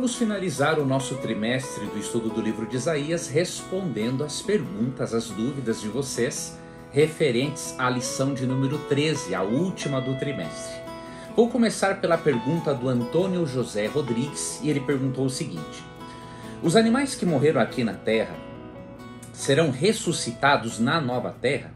Vamos finalizar o nosso trimestre do estudo do livro de Isaías respondendo às perguntas, às dúvidas de vocês referentes à lição de número 13, a última do trimestre. Vou começar pela pergunta do Antônio José Rodrigues e ele perguntou o seguinte: Os animais que morreram aqui na terra serão ressuscitados na nova terra?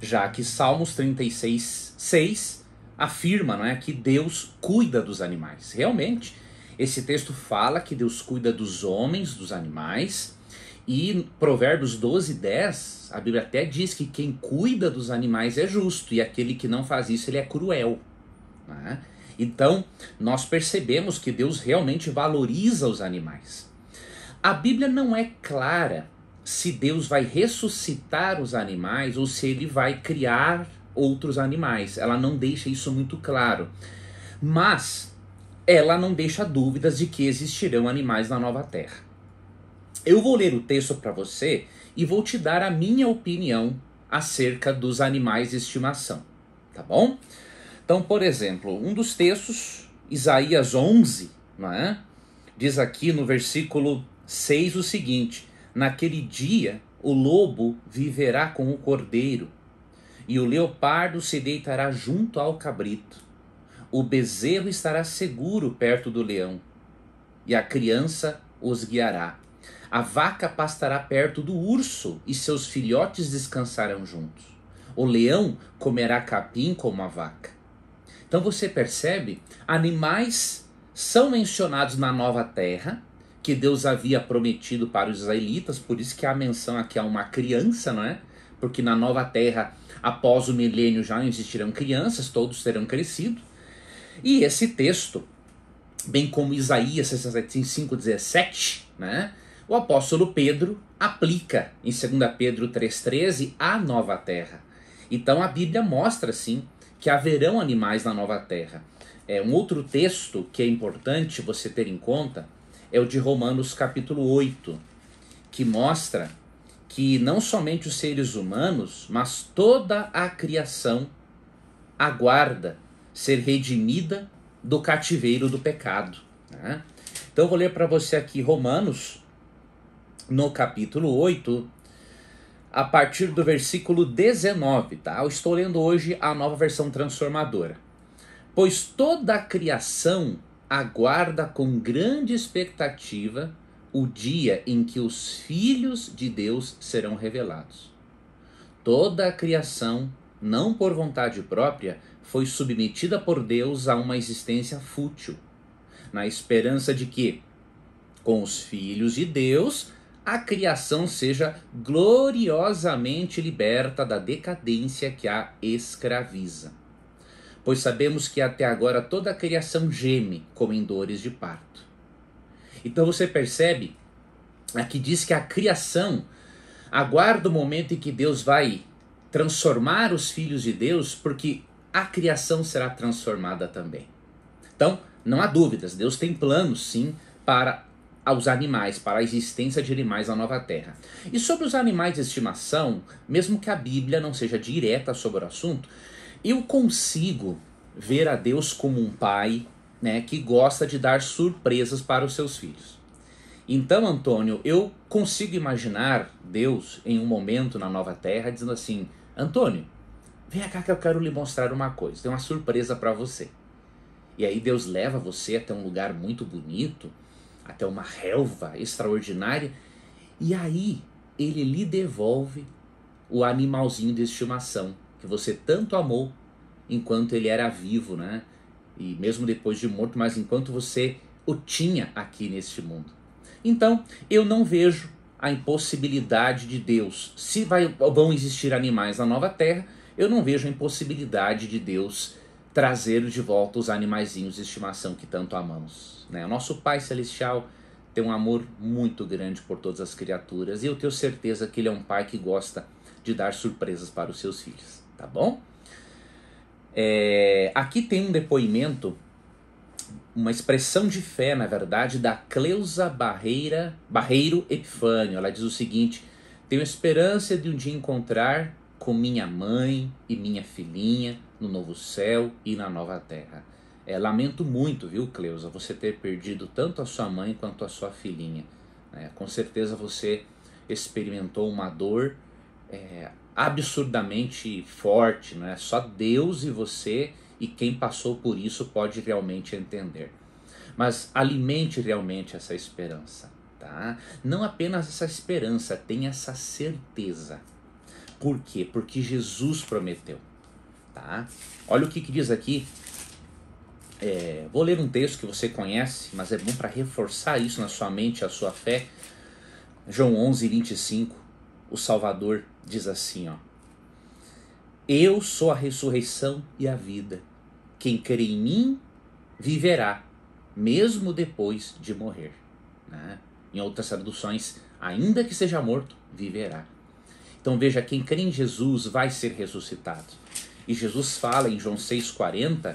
Já que Salmos 36, 6 afirma não é, que Deus cuida dos animais. Realmente esse texto fala que Deus cuida dos homens, dos animais, e Provérbios 12, 10, a Bíblia até diz que quem cuida dos animais é justo, e aquele que não faz isso ele é cruel. Né? Então, nós percebemos que Deus realmente valoriza os animais. A Bíblia não é clara se Deus vai ressuscitar os animais ou se ele vai criar outros animais. Ela não deixa isso muito claro. Mas ela não deixa dúvidas de que existirão animais na nova terra. Eu vou ler o texto para você e vou te dar a minha opinião acerca dos animais de estimação, tá bom? Então, por exemplo, um dos textos, Isaías 11, é? diz aqui no versículo 6 o seguinte: Naquele dia o lobo viverá com o cordeiro, e o leopardo se deitará junto ao cabrito o bezerro estará seguro perto do leão, e a criança os guiará. A vaca pastará perto do urso, e seus filhotes descansarão juntos. O leão comerá capim como a vaca. Então você percebe, animais são mencionados na nova terra, que Deus havia prometido para os israelitas, por isso que há menção aqui a uma criança, não é? Porque na nova terra, após o milênio, já não existirão crianças, todos terão crescido. E esse texto, bem como Isaías 65,17, né, o apóstolo Pedro aplica em 2 Pedro 3,13 a nova terra. Então a Bíblia mostra, sim, que haverão animais na nova terra. É, um outro texto que é importante você ter em conta é o de Romanos capítulo 8, que mostra que não somente os seres humanos, mas toda a criação aguarda ser redimida do cativeiro do pecado. Né? Então eu vou ler para você aqui Romanos, no capítulo 8, a partir do versículo 19, tá? Eu estou lendo hoje a nova versão transformadora. Pois toda a criação aguarda com grande expectativa o dia em que os filhos de Deus serão revelados. Toda a criação, não por vontade própria, foi submetida por Deus a uma existência fútil, na esperança de que, com os filhos de Deus, a criação seja gloriosamente liberta da decadência que a escraviza. Pois sabemos que até agora toda a criação geme como em dores de parto. Então você percebe, aqui diz que a criação aguarda o momento em que Deus vai transformar os filhos de Deus, porque a criação será transformada também. Então, não há dúvidas, Deus tem planos sim para aos animais, para a existência de animais na nova terra. E sobre os animais de estimação, mesmo que a Bíblia não seja direta sobre o assunto, eu consigo ver a Deus como um pai né, que gosta de dar surpresas para os seus filhos. Então, Antônio, eu consigo imaginar Deus em um momento na nova terra dizendo assim: Antônio, Vem cá que eu quero lhe mostrar uma coisa, tem uma surpresa para você. E aí Deus leva você até um lugar muito bonito, até uma relva extraordinária, e aí ele lhe devolve o animalzinho de estimação que você tanto amou enquanto ele era vivo, né? E mesmo depois de morto, mas enquanto você o tinha aqui neste mundo. Então, eu não vejo a impossibilidade de Deus. Se vai, vão existir animais na nova terra, eu não vejo impossibilidade de Deus trazer de volta os animaizinhos de estimação que tanto amamos. Né? O nosso Pai Celestial tem um amor muito grande por todas as criaturas e eu tenho certeza que ele é um pai que gosta de dar surpresas para os seus filhos, tá bom? É, aqui tem um depoimento, uma expressão de fé, na verdade, da Cleusa Barreira, Barreiro Epifânio. Ela diz o seguinte: Tenho esperança de um dia encontrar com minha mãe e minha filhinha no novo céu e na nova terra. É, lamento muito, viu, Cleusa, você ter perdido tanto a sua mãe quanto a sua filhinha. É, com certeza você experimentou uma dor é, absurdamente forte, não é? Só Deus e você e quem passou por isso pode realmente entender. Mas alimente realmente essa esperança, tá? Não apenas essa esperança, tenha essa certeza. Por quê? Porque Jesus prometeu. Tá? Olha o que, que diz aqui. É, vou ler um texto que você conhece, mas é bom para reforçar isso na sua mente, a sua fé. João 11, 25. O Salvador diz assim: ó, Eu sou a ressurreição e a vida. Quem crê em mim viverá, mesmo depois de morrer. Né? Em outras traduções, ainda que seja morto, viverá. Então veja, quem crê em Jesus vai ser ressuscitado. E Jesus fala em João 6,40,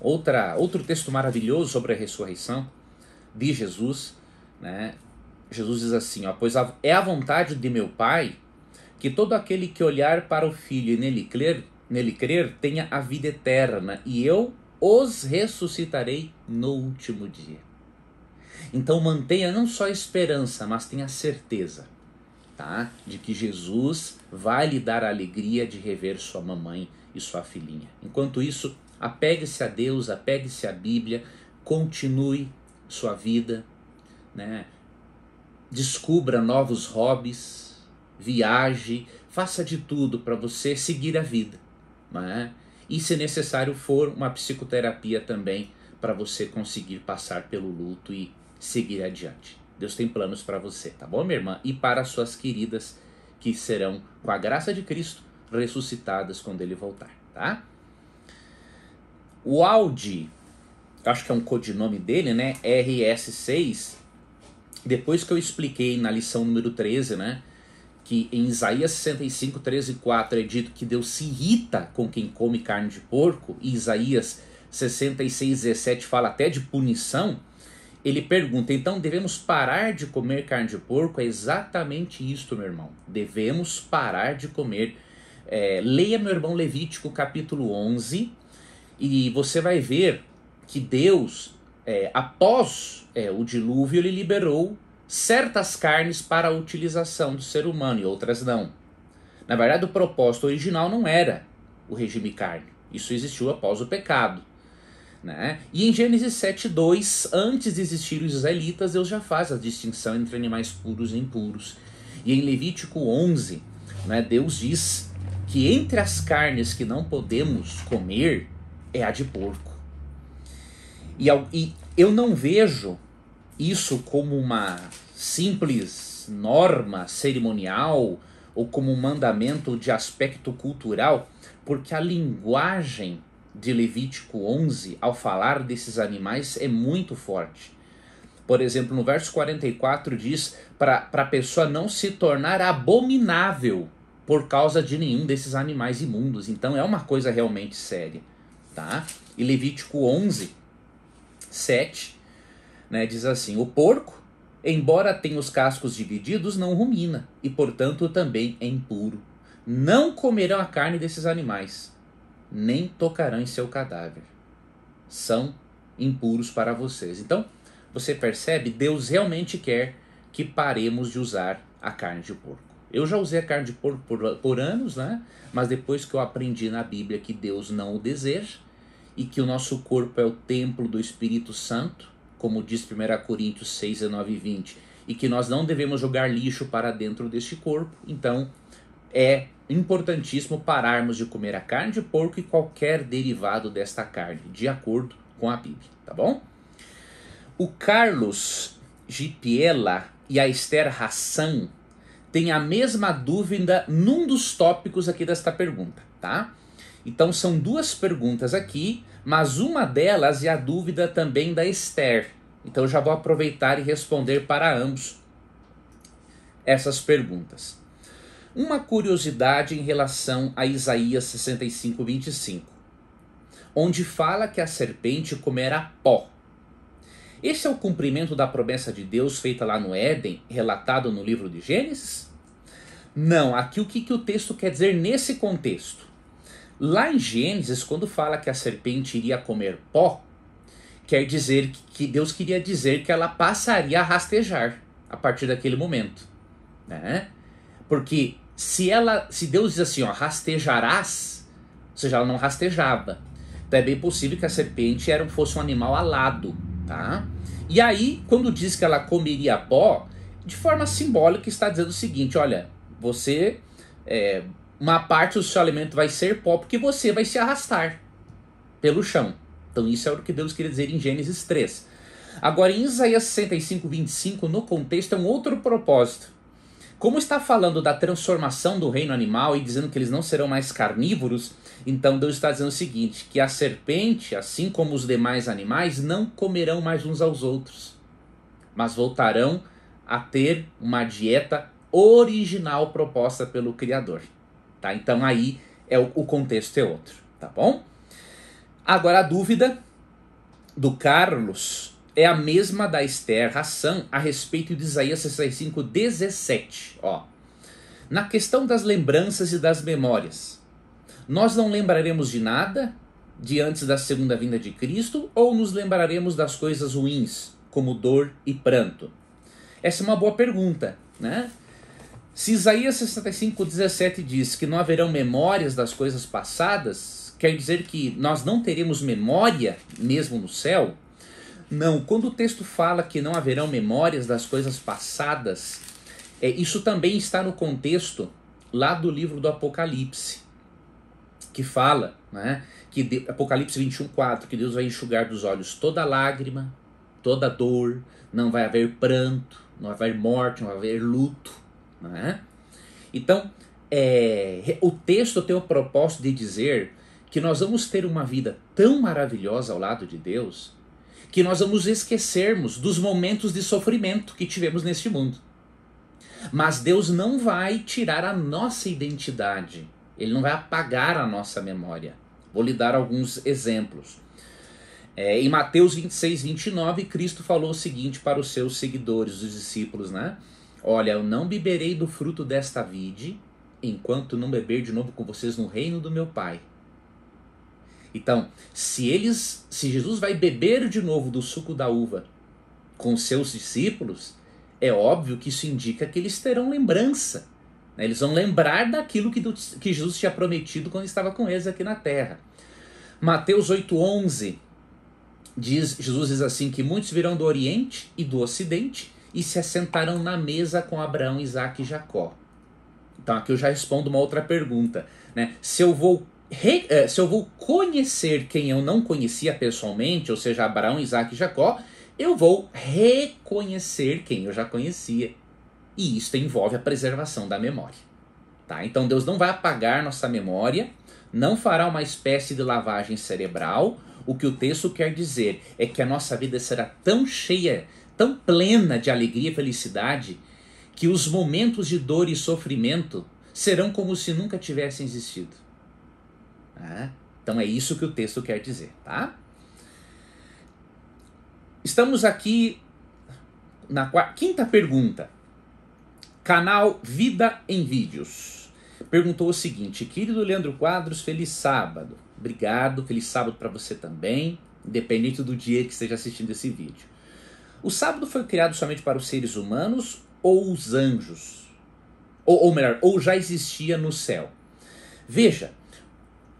outra, outro texto maravilhoso sobre a ressurreição de Jesus. Né? Jesus diz assim: ó, Pois é a vontade de meu Pai que todo aquele que olhar para o Filho e nele crer, nele crer tenha a vida eterna, e eu os ressuscitarei no último dia. Então mantenha não só a esperança, mas tenha certeza tá? De que Jesus vai lhe dar a alegria de rever sua mamãe e sua filhinha. Enquanto isso, apegue-se a Deus, apegue-se à Bíblia, continue sua vida, né? Descubra novos hobbies, viaje, faça de tudo para você seguir a vida, né? E se necessário for, uma psicoterapia também para você conseguir passar pelo luto e seguir adiante. Deus tem planos para você, tá bom, minha irmã? E para suas queridas que serão, com a graça de Cristo, ressuscitadas quando ele voltar, tá? O Audi, acho que é um codinome dele, né? RS6. Depois que eu expliquei na lição número 13, né? Que em Isaías 65, 13 e 4 é dito que Deus se irrita com quem come carne de porco, e Isaías 66, 17 fala até de punição ele pergunta: então devemos parar de comer carne de porco? É exatamente isto, meu irmão. Devemos parar de comer. É, leia, meu irmão, Levítico capítulo 11 e você vai ver que Deus, é, após é, o dilúvio, ele liberou certas carnes para a utilização do ser humano e outras não. Na verdade, o propósito original não era o regime carne. Isso existiu após o pecado. Né? E em Gênesis 7:2, antes de existir os israelitas, Deus já faz a distinção entre animais puros e impuros. E em Levítico 11, né, Deus diz que entre as carnes que não podemos comer é a de porco. E, e eu não vejo isso como uma simples norma cerimonial ou como um mandamento de aspecto cultural, porque a linguagem de Levítico 11, ao falar desses animais, é muito forte. Por exemplo, no verso 44 diz para a pessoa não se tornar abominável por causa de nenhum desses animais imundos. Então é uma coisa realmente séria, tá? E Levítico 11, 7, né, diz assim: O porco, embora tenha os cascos divididos, não rumina, e portanto também é impuro. Não comerão a carne desses animais nem tocarão em seu cadáver. São impuros para vocês. Então, você percebe, Deus realmente quer que paremos de usar a carne de porco. Eu já usei a carne de porco por, por anos, né? Mas depois que eu aprendi na Bíblia que Deus não o deseja e que o nosso corpo é o templo do Espírito Santo, como diz 1 Coríntios 6, 19 e 20, e que nós não devemos jogar lixo para dentro deste corpo, então é importantíssimo pararmos de comer a carne de porco e qualquer derivado desta carne, de acordo com a Bíblia, tá bom? O Carlos Gipiela e a Esther Hassan têm a mesma dúvida num dos tópicos aqui desta pergunta, tá? Então são duas perguntas aqui, mas uma delas é a dúvida também da Esther. Então já vou aproveitar e responder para ambos essas perguntas uma curiosidade em relação a Isaías 65, 25, onde fala que a serpente comerá pó. Esse é o cumprimento da promessa de Deus feita lá no Éden, relatado no livro de Gênesis? Não, aqui o que, que o texto quer dizer nesse contexto? Lá em Gênesis, quando fala que a serpente iria comer pó, quer dizer que Deus queria dizer que ela passaria a rastejar a partir daquele momento. Né? Porque se ela, se Deus diz assim, ó, rastejarás, ou seja, ela não rastejava. Então é bem possível que a serpente era, fosse um animal alado, tá? E aí, quando diz que ela comeria pó, de forma simbólica está dizendo o seguinte, olha, você, é, uma parte do seu alimento vai ser pó, porque você vai se arrastar pelo chão. Então isso é o que Deus queria dizer em Gênesis 3. Agora, em Isaías 65, 25, no contexto, é um outro propósito. Como está falando da transformação do reino animal e dizendo que eles não serão mais carnívoros, então Deus está dizendo o seguinte: que a serpente, assim como os demais animais, não comerão mais uns aos outros, mas voltarão a ter uma dieta original proposta pelo Criador. Tá? Então aí é o, o contexto é outro, tá bom? Agora a dúvida do Carlos é a mesma da Esther Hassan a respeito de Isaías 65, 17. Ó. Na questão das lembranças e das memórias, nós não lembraremos de nada de antes da segunda vinda de Cristo ou nos lembraremos das coisas ruins, como dor e pranto? Essa é uma boa pergunta, né? Se Isaías 65, 17 diz que não haverão memórias das coisas passadas, quer dizer que nós não teremos memória mesmo no céu? Não, quando o texto fala que não haverão memórias das coisas passadas, é, isso também está no contexto lá do livro do Apocalipse, que fala, né, que de, Apocalipse 21:4, que Deus vai enxugar dos olhos toda lágrima, toda dor, não vai haver pranto, não vai haver morte, não vai haver luto. Né? Então, é, o texto tem o propósito de dizer que nós vamos ter uma vida tão maravilhosa ao lado de Deus que nós vamos esquecermos dos momentos de sofrimento que tivemos neste mundo. Mas Deus não vai tirar a nossa identidade, Ele não vai apagar a nossa memória. Vou lhe dar alguns exemplos. É, em Mateus 26, 29, Cristo falou o seguinte para os seus seguidores, os discípulos, né? Olha, eu não beberei do fruto desta vide, enquanto não beber de novo com vocês no reino do meu Pai. Então, se eles, se Jesus vai beber de novo do suco da uva com seus discípulos, é óbvio que isso indica que eles terão lembrança. Né? Eles vão lembrar daquilo que, do, que Jesus tinha prometido quando estava com eles aqui na terra. Mateus 8,11 diz: Jesus diz assim: que muitos virão do Oriente e do Ocidente e se assentarão na mesa com Abraão, Isaac e Jacó. Então aqui eu já respondo uma outra pergunta. Né? Se eu vou re, é, se eu vou conhecer quem eu não conhecia pessoalmente, ou seja, Abraão, Isaac e Jacó, eu vou reconhecer quem eu já conhecia. E isso envolve a preservação da memória. Tá? Então Deus não vai apagar nossa memória, não fará uma espécie de lavagem cerebral. O que o texto quer dizer é que a nossa vida será tão cheia, tão plena de alegria e felicidade, que os momentos de dor e sofrimento serão como se nunca tivessem existido. Né? Então é isso que o texto quer dizer, tá? Estamos aqui na quinta pergunta. Canal Vida em Vídeos perguntou o seguinte: Querido Leandro Quadros, feliz sábado. Obrigado, feliz sábado para você também, independente do dia que esteja assistindo esse vídeo. O sábado foi criado somente para os seres humanos ou os anjos? Ou, ou melhor, ou já existia no céu? Veja,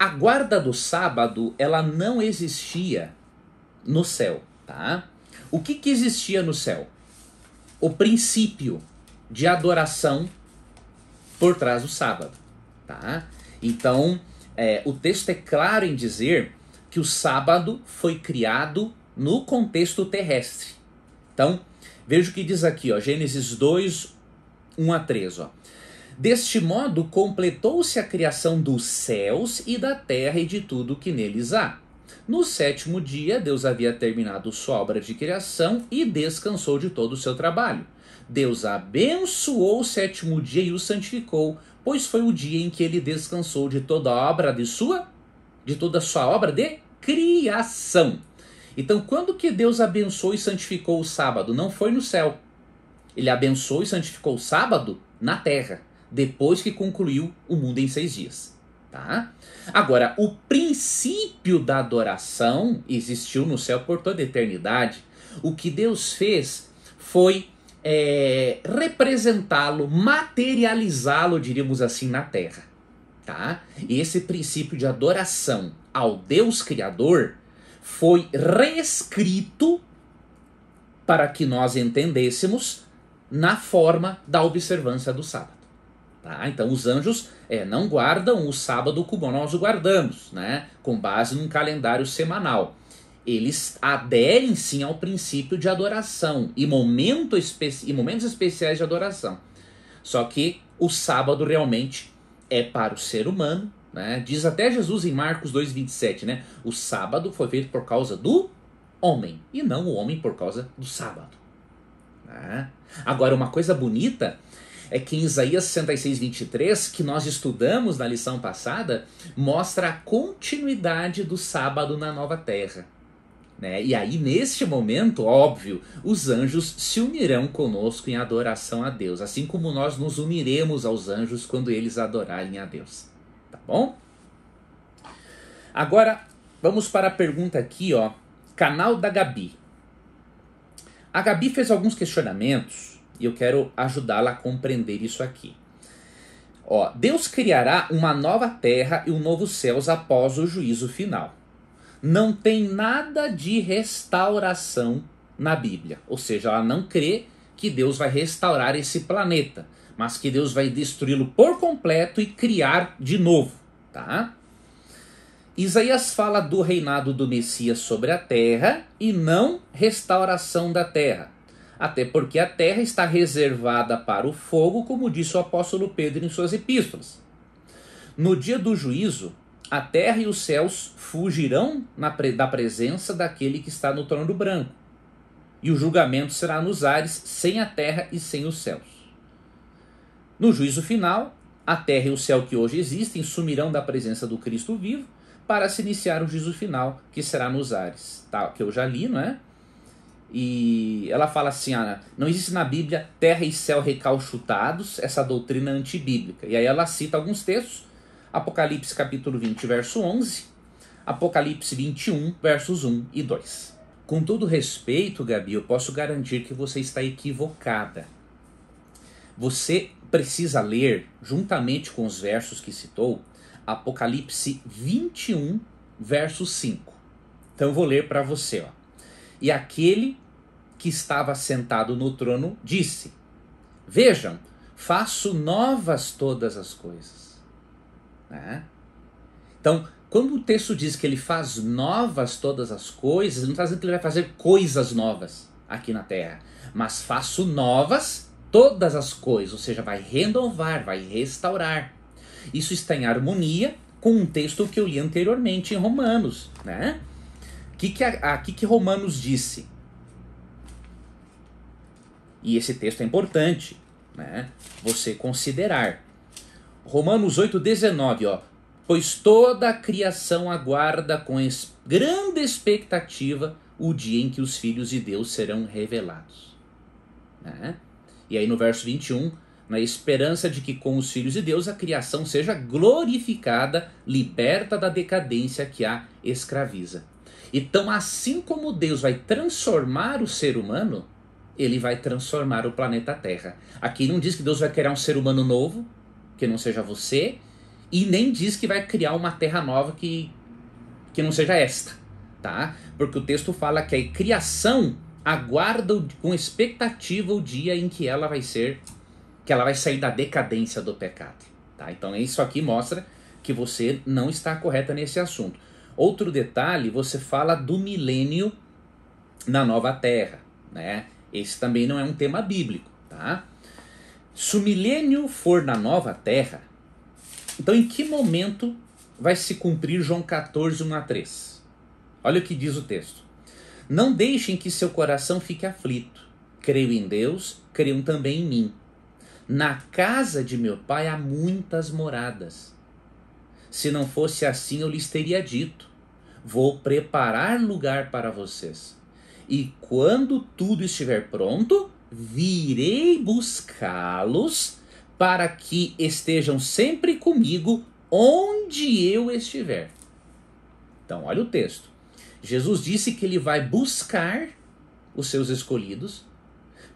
a guarda do sábado, ela não existia no céu, tá? O que, que existia no céu? O princípio de adoração por trás do sábado, tá? Então, é, o texto é claro em dizer que o sábado foi criado no contexto terrestre. Então, veja o que diz aqui, ó, Gênesis 2, 1 a 3, ó. Deste modo, completou-se a criação dos céus e da terra e de tudo que neles há. No sétimo dia, Deus havia terminado sua obra de criação e descansou de todo o seu trabalho. Deus abençoou o sétimo dia e o santificou, pois foi o dia em que ele descansou de toda a obra de sua, de toda a sua obra de criação. Então, quando que Deus abençoou e santificou o sábado? Não foi no céu. Ele abençoou e santificou o sábado na terra depois que concluiu o mundo em seis dias. Tá? Agora, o princípio da adoração existiu no céu por toda a eternidade. O que Deus fez foi é, representá-lo, materializá-lo, diríamos assim, na terra. Tá? E esse princípio de adoração ao Deus Criador foi reescrito para que nós entendêssemos na forma da observância do sábado. Tá? Então os anjos é, não guardam o sábado como nós o guardamos, né? com base num calendário semanal. Eles aderem sim ao princípio de adoração e, momento e momentos especiais de adoração. Só que o sábado realmente é para o ser humano. Né? Diz até Jesus em Marcos 2,27, né? O sábado foi feito por causa do homem, e não o homem por causa do sábado. Né? Agora, uma coisa bonita é que em Isaías 66, 23, que nós estudamos na lição passada, mostra a continuidade do sábado na nova terra. Né? E aí, neste momento, óbvio, os anjos se unirão conosco em adoração a Deus, assim como nós nos uniremos aos anjos quando eles adorarem a Deus. Tá bom? Agora, vamos para a pergunta aqui, ó. Canal da Gabi. A Gabi fez alguns questionamentos e eu quero ajudá-la a compreender isso aqui. Ó, Deus criará uma nova terra e um novo céus após o juízo final. Não tem nada de restauração na Bíblia, ou seja, ela não crê que Deus vai restaurar esse planeta, mas que Deus vai destruí-lo por completo e criar de novo, tá? Isaías fala do reinado do Messias sobre a terra e não restauração da terra até porque a terra está reservada para o fogo, como disse o apóstolo Pedro em suas epístolas. No dia do juízo, a terra e os céus fugirão pre da presença daquele que está no trono branco, e o julgamento será nos ares, sem a terra e sem os céus. No juízo final, a terra e o céu que hoje existem sumirão da presença do Cristo vivo para se iniciar o juízo final, que será nos ares, Tá, que eu já li, não é? E ela fala assim: ah, não existe na Bíblia terra e céu recalchutados, essa doutrina antibíblica. E aí ela cita alguns textos: Apocalipse capítulo 20, verso 11, Apocalipse 21, versos 1 e 2. Com todo respeito, Gabi, eu posso garantir que você está equivocada. Você precisa ler, juntamente com os versos que citou, Apocalipse 21, verso 5. Então vou ler para você, ó. E aquele que estava sentado no trono disse: Vejam, faço novas todas as coisas. Né? Então, quando o texto diz que ele faz novas todas as coisas, ele não está dizendo que ele vai fazer coisas novas aqui na terra, mas faço novas todas as coisas, ou seja, vai renovar, vai restaurar. Isso está em harmonia com um texto que eu li anteriormente em Romanos, né? que, que, a, a, que, que Romanos disse? E esse texto é importante, né? Você considerar. Romanos 8,19, ó. Pois toda a criação aguarda com grande expectativa o dia em que os filhos de Deus serão revelados. Né? E aí no verso 21, na esperança de que com os filhos de Deus a criação seja glorificada, liberta da decadência que a escraviza. Então, assim como Deus vai transformar o ser humano, ele vai transformar o planeta Terra. Aqui não diz que Deus vai criar um ser humano novo, que não seja você, e nem diz que vai criar uma terra nova que, que não seja esta, tá? Porque o texto fala que a criação aguarda com expectativa o dia em que ela vai ser, que ela vai sair da decadência do pecado, tá? Então isso aqui mostra que você não está correta nesse assunto. Outro detalhe, você fala do milênio na nova terra, né? Esse também não é um tema bíblico, tá? Se o milênio for na nova terra, então em que momento vai se cumprir João 14, 1 a 3? Olha o que diz o texto. Não deixem que seu coração fique aflito. Creio em Deus, creiam também em mim. Na casa de meu pai há muitas moradas. Se não fosse assim, eu lhes teria dito Vou preparar lugar para vocês. E quando tudo estiver pronto, virei buscá-los para que estejam sempre comigo onde eu estiver. Então, olha o texto. Jesus disse que ele vai buscar os seus escolhidos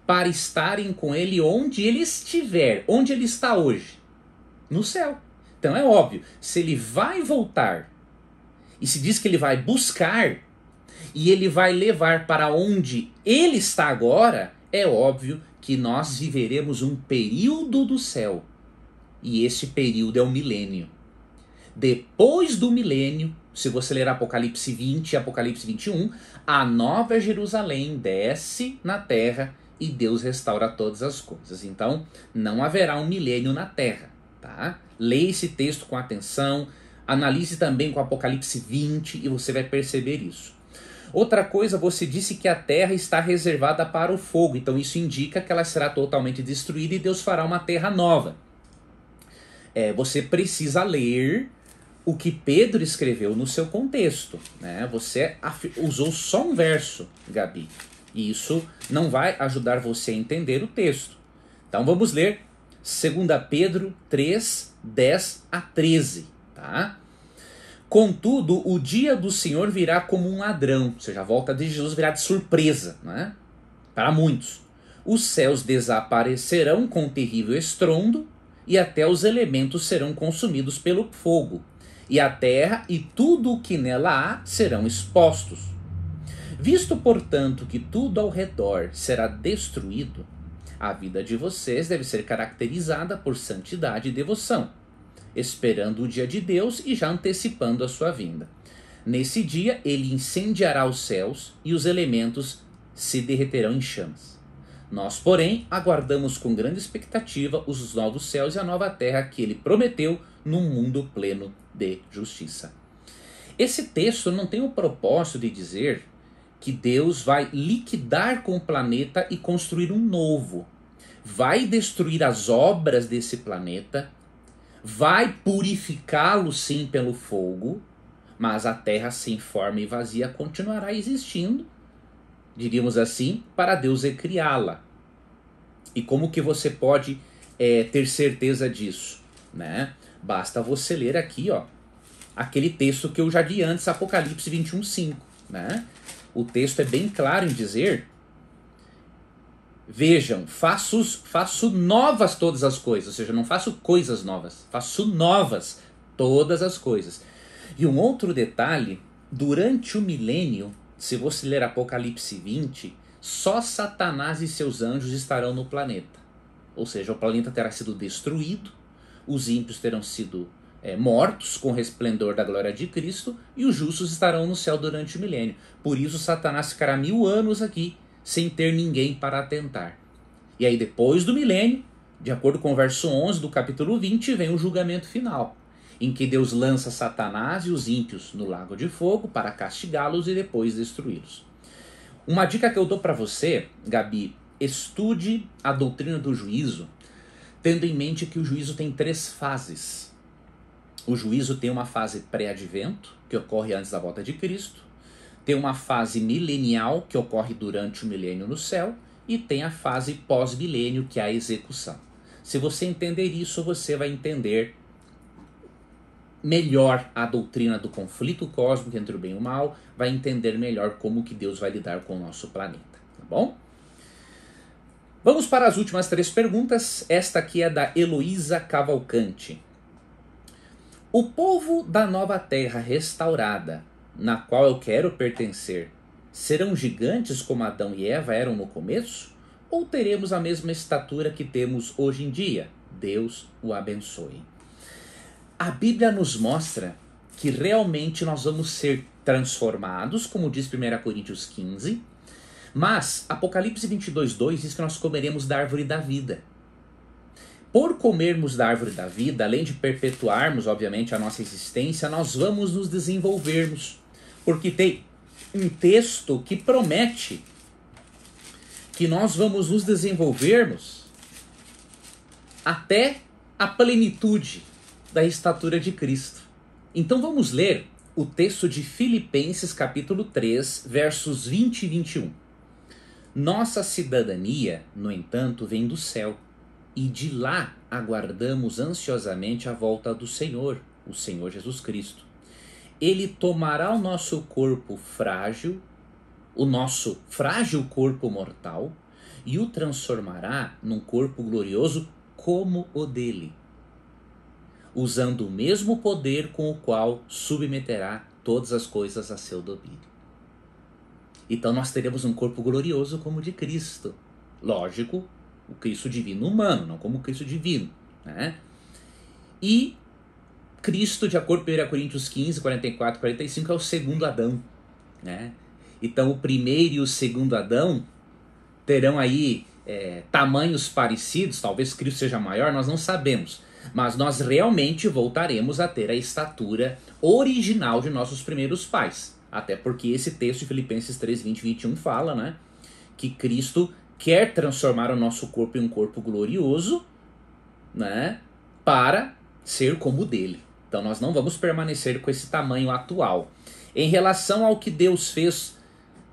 para estarem com ele onde ele estiver, onde ele está hoje, no céu. Então é óbvio, se ele vai voltar e se diz que ele vai buscar e ele vai levar para onde ele está agora, é óbvio que nós viveremos um período do céu. E esse período é o milênio. Depois do milênio, se você ler Apocalipse 20 e Apocalipse 21, a nova Jerusalém desce na terra e Deus restaura todas as coisas. Então, não haverá um milênio na terra, tá? Leia esse texto com atenção, Analise também com Apocalipse 20 e você vai perceber isso. Outra coisa, você disse que a terra está reservada para o fogo, então isso indica que ela será totalmente destruída e Deus fará uma terra nova. É, você precisa ler o que Pedro escreveu no seu contexto. Né? Você usou só um verso, Gabi, e isso não vai ajudar você a entender o texto. Então vamos ler 2 Pedro 3, 10 a 13 tá? Contudo, o dia do Senhor virá como um ladrão, ou seja, a volta de Jesus virá de surpresa, né? Para muitos. Os céus desaparecerão com um terrível estrondo, e até os elementos serão consumidos pelo fogo, e a terra e tudo o que nela há serão expostos. Visto, portanto, que tudo ao redor será destruído, a vida de vocês deve ser caracterizada por santidade e devoção esperando o dia de Deus e já antecipando a sua vinda. Nesse dia, ele incendiará os céus e os elementos se derreterão em chamas. Nós, porém, aguardamos com grande expectativa os novos céus e a nova terra que ele prometeu num mundo pleno de justiça. Esse texto não tem o propósito de dizer que Deus vai liquidar com o planeta e construir um novo. Vai destruir as obras desse planeta vai purificá-lo sim pelo fogo, mas a terra sem forma e vazia continuará existindo, diríamos assim, para Deus recriá-la. E como que você pode é, ter certeza disso? Né? Basta você ler aqui, ó, aquele texto que eu já di antes, Apocalipse 21, 5. Né? O texto é bem claro em dizer Vejam, faço, faço novas todas as coisas, ou seja, não faço coisas novas, faço novas todas as coisas. E um outro detalhe, durante o milênio, se você ler Apocalipse 20, só Satanás e seus anjos estarão no planeta. Ou seja, o planeta terá sido destruído, os ímpios terão sido é, mortos com o resplendor da glória de Cristo e os justos estarão no céu durante o milênio. Por isso, Satanás ficará mil anos aqui sem ter ninguém para atentar. E aí, depois do milênio, de acordo com o verso 11 do capítulo 20, vem o julgamento final, em que Deus lança Satanás e os ímpios no lago de fogo para castigá-los e depois destruí-los. Uma dica que eu dou para você, Gabi, estude a doutrina do juízo, tendo em mente que o juízo tem três fases. O juízo tem uma fase pré-advento, que ocorre antes da volta de Cristo, tem uma fase milenial, que ocorre durante o milênio no céu, e tem a fase pós-milênio, que é a execução. Se você entender isso, você vai entender melhor a doutrina do conflito cósmico entre o bem e o mal, vai entender melhor como que Deus vai lidar com o nosso planeta, tá bom? Vamos para as últimas três perguntas. Esta aqui é da Heloísa Cavalcante. O povo da nova terra restaurada na qual eu quero pertencer, serão gigantes como Adão e Eva eram no começo? Ou teremos a mesma estatura que temos hoje em dia? Deus o abençoe. A Bíblia nos mostra que realmente nós vamos ser transformados, como diz 1 Coríntios 15, mas Apocalipse 22, 2 diz que nós comeremos da árvore da vida. Por comermos da árvore da vida, além de perpetuarmos, obviamente, a nossa existência, nós vamos nos desenvolvermos porque tem um texto que promete que nós vamos nos desenvolvermos até a plenitude da estatura de Cristo. Então vamos ler o texto de Filipenses capítulo 3, versos 20 e 21. Nossa cidadania, no entanto, vem do céu, e de lá aguardamos ansiosamente a volta do Senhor, o Senhor Jesus Cristo ele tomará o nosso corpo frágil, o nosso frágil corpo mortal, e o transformará num corpo glorioso como o dele, usando o mesmo poder com o qual submeterá todas as coisas a seu domínio. Então nós teremos um corpo glorioso como o de Cristo. Lógico, o Cristo divino humano, não como o Cristo divino. Né? E Cristo, de acordo com 1 Coríntios 15, 44, 45, é o segundo Adão. Né? Então, o primeiro e o segundo Adão terão aí é, tamanhos parecidos, talvez Cristo seja maior, nós não sabemos. Mas nós realmente voltaremos a ter a estatura original de nossos primeiros pais. Até porque esse texto de Filipenses 3, 20 21 fala né, que Cristo quer transformar o nosso corpo em um corpo glorioso né, para ser como o dele. Então nós não vamos permanecer com esse tamanho atual. Em relação ao que Deus fez,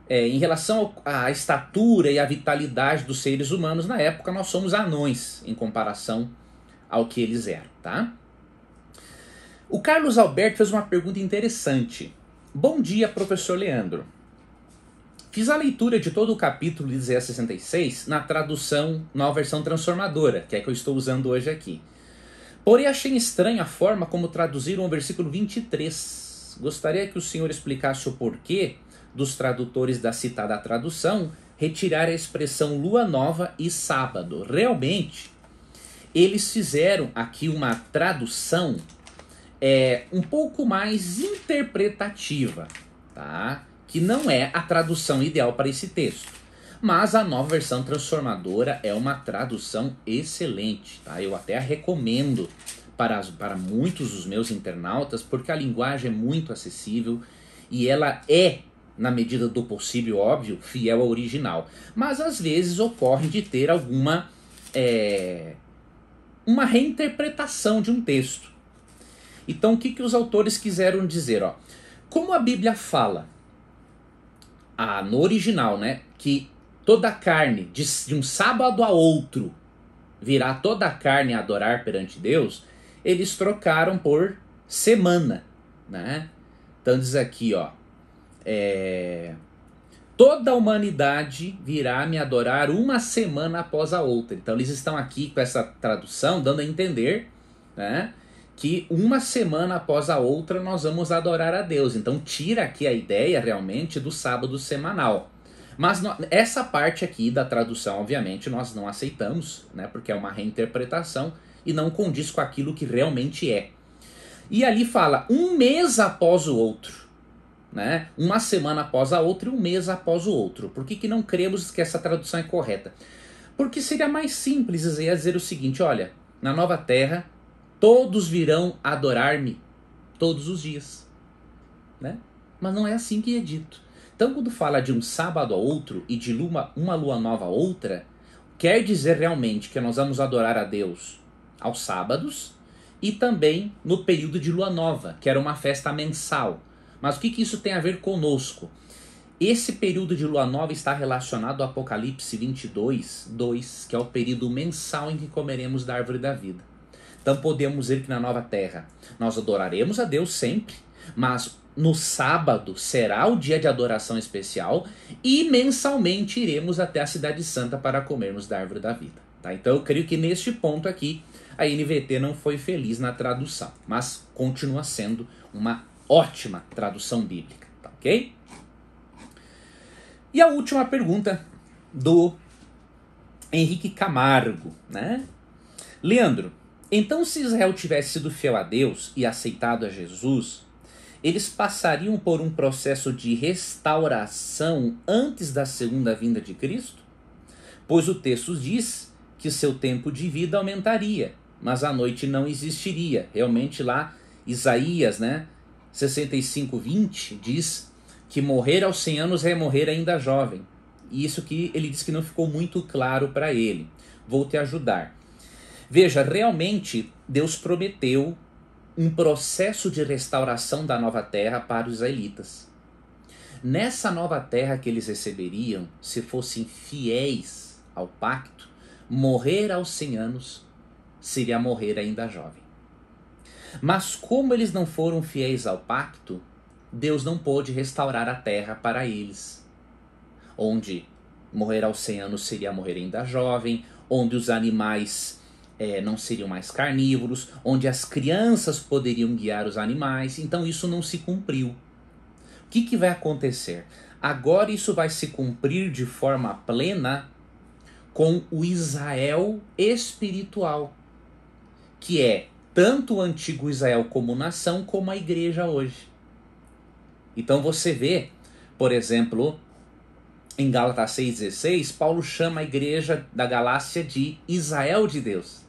é, em relação à estatura e à vitalidade dos seres humanos na época, nós somos anões em comparação ao que eles eram, tá? O Carlos Alberto fez uma pergunta interessante. Bom dia, professor Leandro. Fiz a leitura de todo o capítulo de 66 na tradução, nova versão transformadora, que é que eu estou usando hoje aqui. Porém, achei estranha a forma como traduziram o versículo 23. Gostaria que o senhor explicasse o porquê dos tradutores da citada tradução retirar a expressão lua nova e sábado. Realmente, eles fizeram aqui uma tradução é, um pouco mais interpretativa, tá? Que não é a tradução ideal para esse texto. Mas a nova versão transformadora é uma tradução excelente, tá? Eu até a recomendo para, as, para muitos dos meus internautas, porque a linguagem é muito acessível e ela é, na medida do possível, óbvio, fiel ao original. Mas às vezes ocorre de ter alguma. É, uma reinterpretação de um texto. Então, o que, que os autores quiseram dizer? Ó? Como a Bíblia fala ah, no original, né, que toda a carne, de, de um sábado a outro, virá toda a carne a adorar perante Deus, eles trocaram por semana, né? Então diz aqui, ó, é, toda a humanidade virá me adorar uma semana após a outra. Então eles estão aqui com essa tradução dando a entender, né? Que uma semana após a outra nós vamos adorar a Deus. Então tira aqui a ideia realmente do sábado semanal. Mas no, essa parte aqui da tradução, obviamente, nós não aceitamos, né? Porque é uma reinterpretação e não condiz com aquilo que realmente é. E ali fala um mês após o outro, né? Uma semana após a outra e um mês após o outro. Por que, que não cremos que essa tradução é correta? Porque seria mais simples dizer, dizer o seguinte: olha, na nova terra, todos virão adorar-me todos os dias, né? Mas não é assim que é dito. Então, quando fala de um sábado a outro e de uma uma lua nova a outra, quer dizer realmente que nós vamos adorar a Deus aos sábados e também no período de lua nova, que era uma festa mensal. Mas o que, que isso tem a ver conosco? Esse período de lua nova está relacionado ao Apocalipse 22, 2, que é o período mensal em que comeremos da árvore da vida. Então podemos dizer que na nova terra nós adoraremos a Deus sempre, mas no sábado será o dia de adoração especial e mensalmente iremos até a Cidade Santa para comermos da árvore da vida. Tá? Então eu creio que neste ponto aqui a NVT não foi feliz na tradução, mas continua sendo uma ótima tradução bíblica, tá ok? E a última pergunta do Henrique Camargo, né? Leandro, então se Israel tivesse sido fiel a Deus e aceitado a Jesus, eles passariam por um processo de restauração antes da segunda vinda de Cristo? Pois o texto diz que seu tempo de vida aumentaria, mas a noite não existiria. Realmente lá Isaías, né, 65, 20, diz que morrer aos 100 anos é morrer ainda jovem. E isso que ele diz que não ficou muito claro para ele. Vou te ajudar. Veja, realmente Deus prometeu um processo de restauração da nova terra para os israelitas. Nessa nova terra que eles receberiam, se fossem fiéis ao pacto, morrer aos 100 anos seria morrer ainda jovem. Mas como eles não foram fiéis ao pacto, Deus não pôde restaurar a terra para eles, onde morrer aos 100 anos seria morrer ainda jovem, onde os animais é, não seriam mais carnívoros, onde as crianças poderiam guiar os animais, então isso não se cumpriu. O que, que vai acontecer? Agora isso vai se cumprir de forma plena com o Israel espiritual, que é tanto o antigo Israel como nação, como a igreja hoje. Então você vê, por exemplo, em Gálatas 6,16, Paulo chama a igreja da Galácia de Israel de Deus.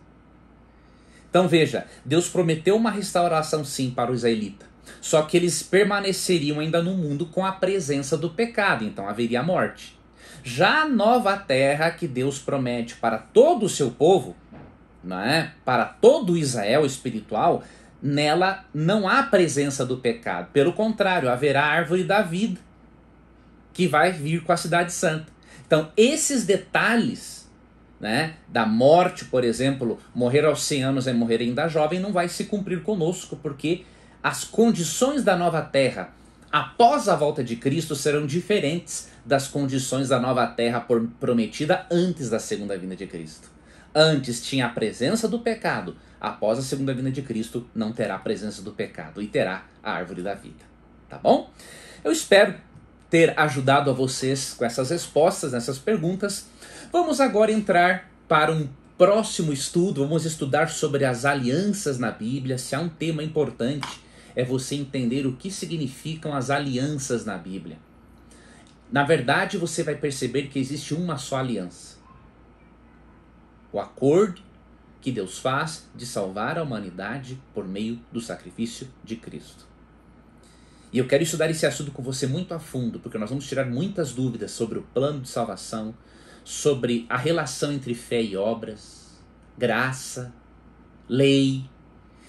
Então veja, Deus prometeu uma restauração sim para o israelita. Só que eles permaneceriam ainda no mundo com a presença do pecado, então haveria morte. Já a nova terra que Deus promete para todo o seu povo, né, para todo Israel espiritual, nela não há presença do pecado. Pelo contrário, haverá a árvore da vida que vai vir com a cidade santa. Então, esses detalhes né, da morte, por exemplo, morrer aos 100 anos é morrer ainda jovem, não vai se cumprir conosco, porque as condições da nova terra após a volta de Cristo serão diferentes das condições da nova terra prometida antes da segunda vinda de Cristo. Antes tinha a presença do pecado, após a segunda vinda de Cristo não terá a presença do pecado e terá a árvore da vida. Tá bom? Eu espero ter ajudado a vocês com essas respostas, nessas perguntas. Vamos agora entrar para um próximo estudo, vamos estudar sobre as alianças na Bíblia. Se há um tema importante, é você entender o que significam as alianças na Bíblia. Na verdade, você vai perceber que existe uma só aliança: o acordo que Deus faz de salvar a humanidade por meio do sacrifício de Cristo. E eu quero estudar esse assunto com você muito a fundo, porque nós vamos tirar muitas dúvidas sobre o plano de salvação, sobre a relação entre fé e obras, graça, lei.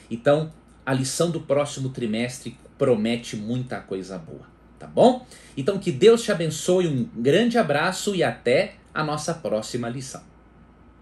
Então, a lição do próximo trimestre promete muita coisa boa, tá bom? Então, que Deus te abençoe, um grande abraço e até a nossa próxima lição.